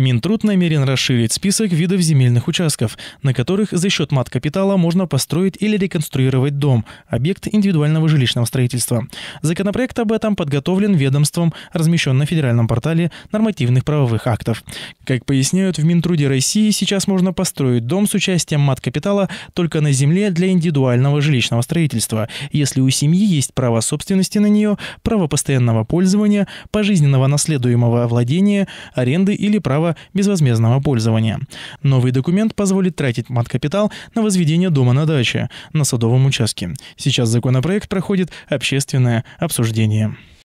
Минтруд намерен расширить список видов земельных участков, на которых за счет мат-капитала можно построить или реконструировать дом, объект индивидуального жилищного строительства. Законопроект об этом подготовлен ведомством, размещен на федеральном портале нормативных правовых актов. Как поясняют в Минтруде России, сейчас можно построить дом с участием мат-капитала только на земле для индивидуального жилищного строительства, если у семьи есть право собственности на нее, право постоянного пользования, пожизненного наследуемого владения, аренды или право безвозмездного пользования. Новый документ позволит тратить мат-капитал на возведение дома на даче, на садовом участке. Сейчас законопроект проходит общественное обсуждение.